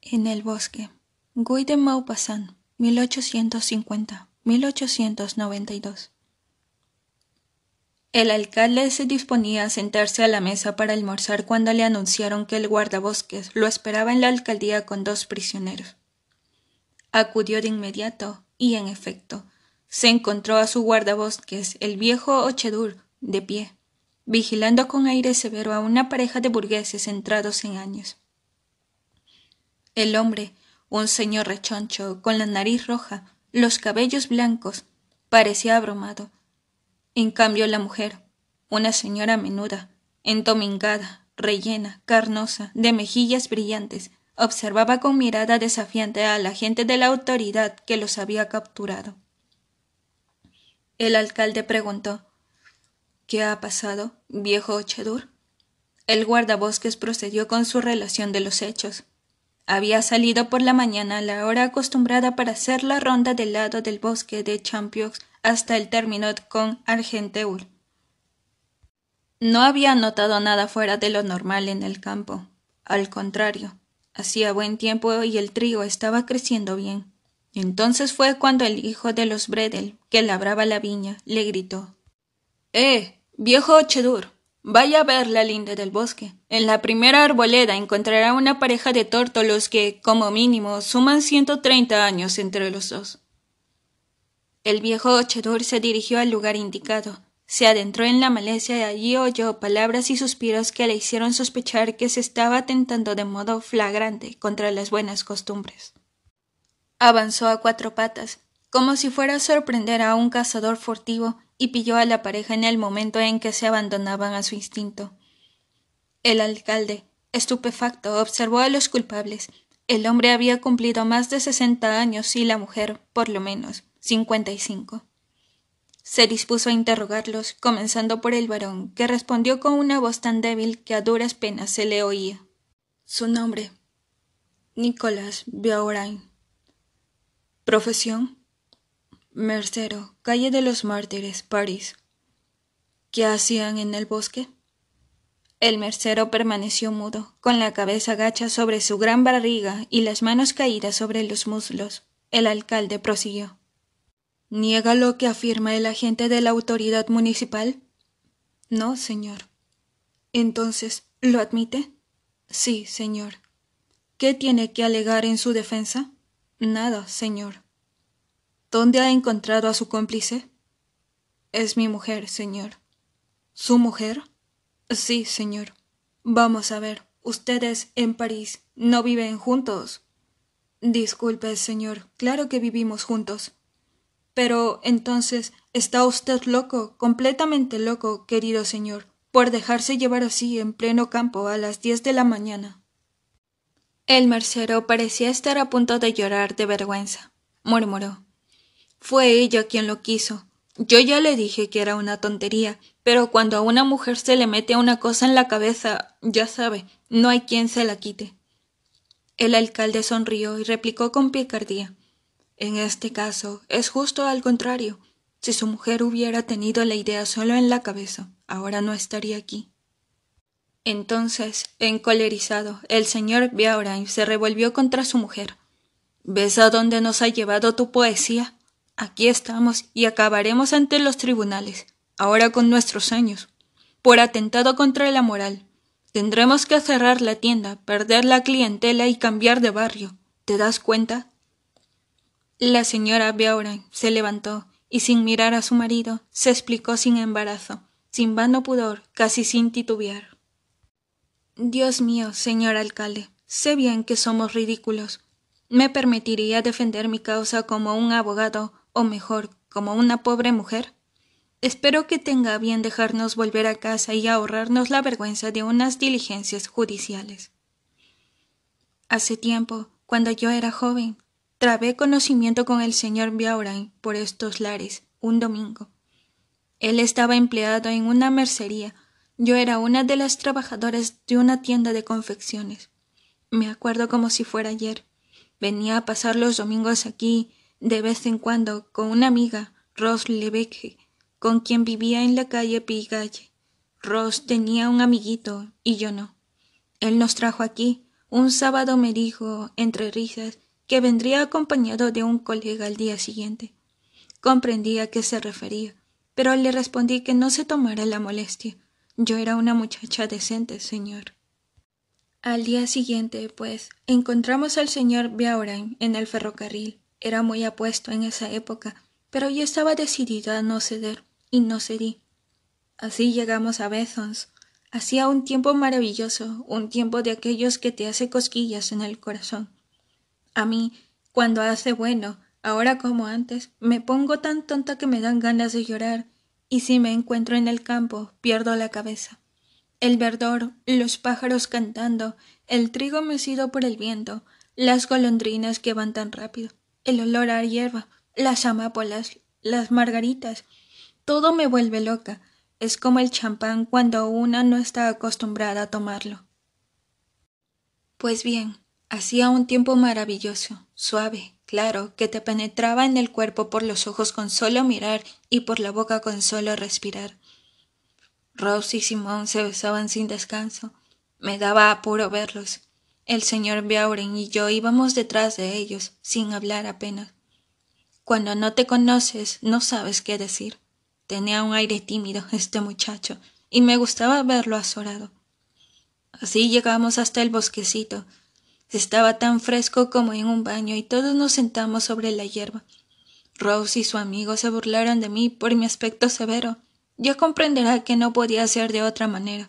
En el bosque. Guy de Maupassant, 1850 El alcalde se disponía a sentarse a la mesa para almorzar cuando le anunciaron que el guardabosques lo esperaba en la alcaldía con dos prisioneros. Acudió de inmediato y, en efecto, se encontró a su guardabosques, el viejo Ochedur, de pie, vigilando con aire severo a una pareja de burgueses entrados en años. El hombre, un señor rechoncho, con la nariz roja, los cabellos blancos, parecía abrumado. En cambio la mujer, una señora menuda, entomingada, rellena, carnosa, de mejillas brillantes, observaba con mirada desafiante a la gente de la autoridad que los había capturado. El alcalde preguntó ¿Qué ha pasado, viejo Ochedur? El guardabosques procedió con su relación de los hechos. Había salido por la mañana a la hora acostumbrada para hacer la ronda del lado del bosque de Champions hasta el término con Argenteur. No había notado nada fuera de lo normal en el campo. Al contrario, hacía buen tiempo y el trigo estaba creciendo bien. Entonces fue cuando el hijo de los Bredel, que labraba la viña, le gritó: ¡Eh, viejo Chedur! Vaya a ver la linda del bosque. En la primera arboleda encontrará una pareja de tórtolos que, como mínimo, suman 130 años entre los dos. El viejo Ochedur se dirigió al lugar indicado. Se adentró en la maleza y allí oyó palabras y suspiros que le hicieron sospechar que se estaba atentando de modo flagrante contra las buenas costumbres. Avanzó a cuatro patas, como si fuera a sorprender a un cazador furtivo, y pilló a la pareja en el momento en que se abandonaban a su instinto. El alcalde, estupefacto, observó a los culpables. El hombre había cumplido más de sesenta años y la mujer, por lo menos, cincuenta y cinco. Se dispuso a interrogarlos, comenzando por el varón, que respondió con una voz tan débil que a duras penas se le oía. Su nombre. Nicolás Beaurain. Profesión. Mercero, calle de los Mártires, París. ¿Qué hacían en el bosque? El mercero permaneció mudo, con la cabeza gacha sobre su gran barriga y las manos caídas sobre los muslos. El alcalde prosiguió. ¿Niega lo que afirma el agente de la autoridad municipal? No, señor. Entonces, ¿lo admite? Sí, señor. ¿Qué tiene que alegar en su defensa? Nada, señor. ¿Dónde ha encontrado a su cómplice? Es mi mujer, señor. ¿Su mujer? Sí, señor. Vamos a ver. Ustedes en París no viven juntos. Disculpe, señor. Claro que vivimos juntos. Pero entonces está usted loco, completamente loco, querido señor, por dejarse llevar así en pleno campo a las diez de la mañana. El mercero parecía estar a punto de llorar de vergüenza. murmuró. Fue ella quien lo quiso. Yo ya le dije que era una tontería, pero cuando a una mujer se le mete una cosa en la cabeza, ya sabe, no hay quien se la quite. El alcalde sonrió y replicó con picardía. En este caso, es justo al contrario. Si su mujer hubiera tenido la idea solo en la cabeza, ahora no estaría aquí. Entonces, encolerizado, el señor Beaurain se revolvió contra su mujer. ¿Ves a dónde nos ha llevado tu poesía? Aquí estamos y acabaremos ante los tribunales, ahora con nuestros años, por atentado contra la moral. Tendremos que cerrar la tienda, perder la clientela y cambiar de barrio. ¿Te das cuenta? La señora Beaurain se levantó y sin mirar a su marido, se explicó sin embarazo, sin vano pudor, casi sin titubear. Dios mío, señor alcalde, sé bien que somos ridículos. Me permitiría defender mi causa como un abogado o mejor, como una pobre mujer? Espero que tenga bien dejarnos volver a casa y ahorrarnos la vergüenza de unas diligencias judiciales. Hace tiempo, cuando yo era joven, trabé conocimiento con el señor Biaurain por estos lares, un domingo. Él estaba empleado en una mercería, yo era una de las trabajadoras de una tienda de confecciones. Me acuerdo como si fuera ayer. Venía a pasar los domingos aquí, de vez en cuando con una amiga, Ross Leveque, con quien vivía en la calle Pigalle. Ross tenía un amiguito y yo no. Él nos trajo aquí. Un sábado me dijo, entre risas, que vendría acompañado de un colega al día siguiente. Comprendí a qué se refería, pero le respondí que no se tomara la molestia. Yo era una muchacha decente, señor. Al día siguiente, pues, encontramos al señor Beaurain en el ferrocarril. Era muy apuesto en esa época, pero yo estaba decidida a no ceder, y no cedí. Así llegamos a Bethons. Hacía un tiempo maravilloso, un tiempo de aquellos que te hace cosquillas en el corazón. A mí, cuando hace bueno, ahora como antes, me pongo tan tonta que me dan ganas de llorar, y si me encuentro en el campo, pierdo la cabeza. El verdor, los pájaros cantando, el trigo mecido por el viento, las golondrinas que van tan rápido el olor a hierba, las amapolas, las margaritas. Todo me vuelve loca. Es como el champán cuando una no está acostumbrada a tomarlo. Pues bien, hacía un tiempo maravilloso, suave, claro, que te penetraba en el cuerpo por los ojos con solo mirar y por la boca con solo respirar. Rose y Simón se besaban sin descanso. Me daba apuro verlos. El señor Beauren y yo íbamos detrás de ellos, sin hablar apenas. Cuando no te conoces, no sabes qué decir. Tenía un aire tímido este muchacho, y me gustaba verlo azorado. Así llegamos hasta el bosquecito. Estaba tan fresco como en un baño y todos nos sentamos sobre la hierba. Rose y su amigo se burlaron de mí por mi aspecto severo. Ya comprenderá que no podía ser de otra manera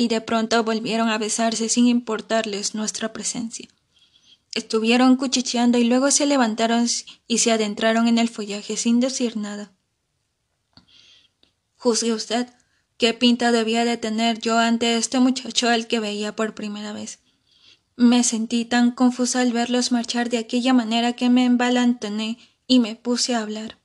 y de pronto volvieron a besarse sin importarles nuestra presencia. Estuvieron cuchicheando y luego se levantaron y se adentraron en el follaje sin decir nada. Juzgue usted qué pinta debía de tener yo ante este muchacho al que veía por primera vez. Me sentí tan confusa al verlos marchar de aquella manera que me embalantoné y me puse a hablar.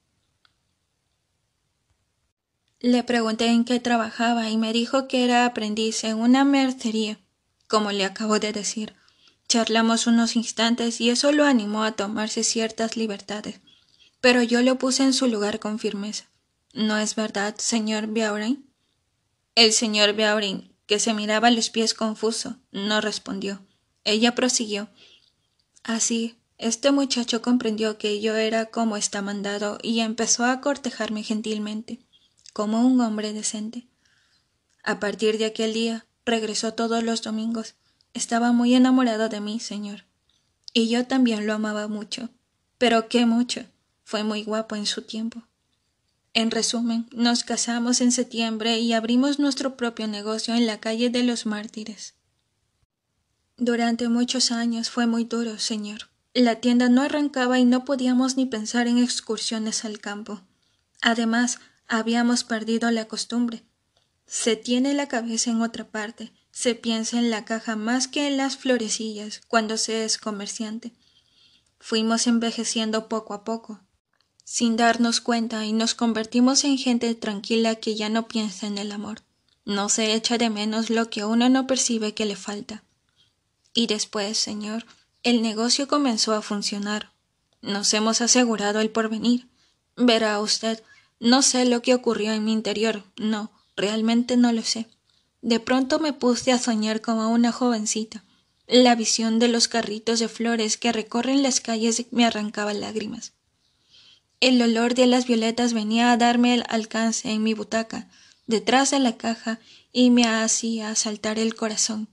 Le pregunté en qué trabajaba y me dijo que era aprendiz en una mercería, como le acabo de decir. Charlamos unos instantes y eso lo animó a tomarse ciertas libertades, pero yo lo puse en su lugar con firmeza. ¿No es verdad, señor Biaurin? El señor biaurin que se miraba a los pies confuso, no respondió. Ella prosiguió. Así, este muchacho comprendió que yo era como está mandado y empezó a cortejarme gentilmente como un hombre decente. A partir de aquel día regresó todos los domingos. Estaba muy enamorado de mí, señor. Y yo también lo amaba mucho. Pero qué mucho. Fue muy guapo en su tiempo. En resumen, nos casamos en septiembre y abrimos nuestro propio negocio en la calle de los mártires. Durante muchos años fue muy duro, señor. La tienda no arrancaba y no podíamos ni pensar en excursiones al campo. Además, Habíamos perdido la costumbre. Se tiene la cabeza en otra parte, se piensa en la caja más que en las florecillas cuando se es comerciante. Fuimos envejeciendo poco a poco, sin darnos cuenta, y nos convertimos en gente tranquila que ya no piensa en el amor. No se echa de menos lo que uno no percibe que le falta. Y después, señor, el negocio comenzó a funcionar. Nos hemos asegurado el porvenir. Verá usted, no sé lo que ocurrió en mi interior, no, realmente no lo sé. De pronto me puse a soñar como una jovencita. La visión de los carritos de flores que recorren las calles me arrancaba lágrimas. El olor de las violetas venía a darme el alcance en mi butaca, detrás de la caja, y me hacía saltar el corazón.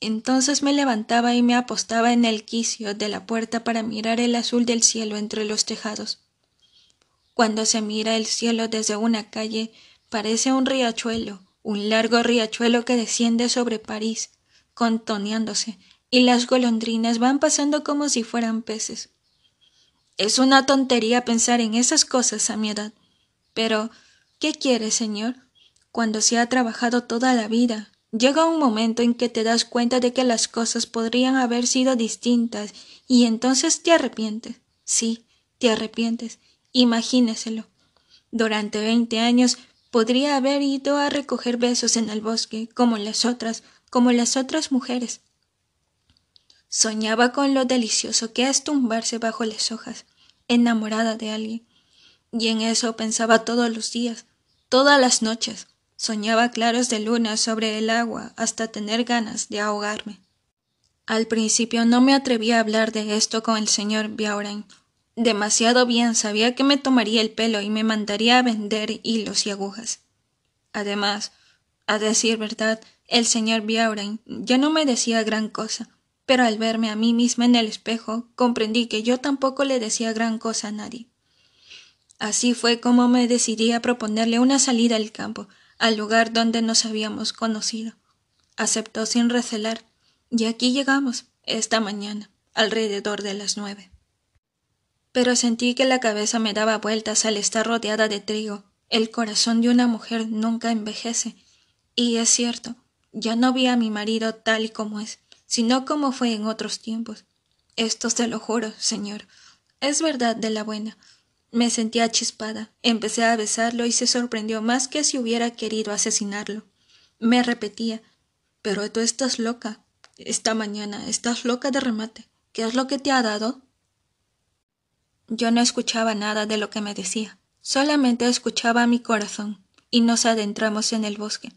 Entonces me levantaba y me apostaba en el quicio de la puerta para mirar el azul del cielo entre los tejados. Cuando se mira el cielo desde una calle, parece un riachuelo, un largo riachuelo que desciende sobre París, contoneándose, y las golondrinas van pasando como si fueran peces. Es una tontería pensar en esas cosas a mi edad. Pero, ¿qué quieres, señor? Cuando se ha trabajado toda la vida, llega un momento en que te das cuenta de que las cosas podrían haber sido distintas y entonces te arrepientes. Sí, te arrepientes Imagíneselo. Durante veinte años podría haber ido a recoger besos en el bosque, como las otras, como las otras mujeres. Soñaba con lo delicioso que es tumbarse bajo las hojas, enamorada de alguien. Y en eso pensaba todos los días, todas las noches. Soñaba claros de luna sobre el agua hasta tener ganas de ahogarme. Al principio no me atreví a hablar de esto con el señor Demasiado bien sabía que me tomaría el pelo y me mandaría a vender hilos y agujas. Además, a decir verdad, el señor Biaurain ya no me decía gran cosa, pero al verme a mí misma en el espejo comprendí que yo tampoco le decía gran cosa a nadie. Así fue como me decidí a proponerle una salida al campo, al lugar donde nos habíamos conocido. Aceptó sin recelar, y aquí llegamos, esta mañana, alrededor de las nueve pero sentí que la cabeza me daba vueltas al estar rodeada de trigo. El corazón de una mujer nunca envejece. Y es cierto, ya no vi a mi marido tal y como es, sino como fue en otros tiempos. Esto te lo juro, señor. Es verdad de la buena. Me sentía achispada, empecé a besarlo y se sorprendió más que si hubiera querido asesinarlo. Me repetía Pero tú estás loca. Esta mañana estás loca de remate. ¿Qué es lo que te ha dado? Yo no escuchaba nada de lo que me decía, solamente escuchaba mi corazón, y nos adentramos en el bosque.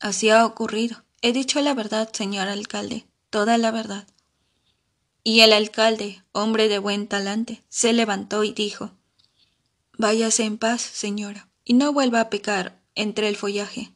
Así ha ocurrido. He dicho la verdad, señor alcalde, toda la verdad. Y el alcalde, hombre de buen talante, se levantó y dijo Váyase en paz, señora, y no vuelva a pecar entre el follaje.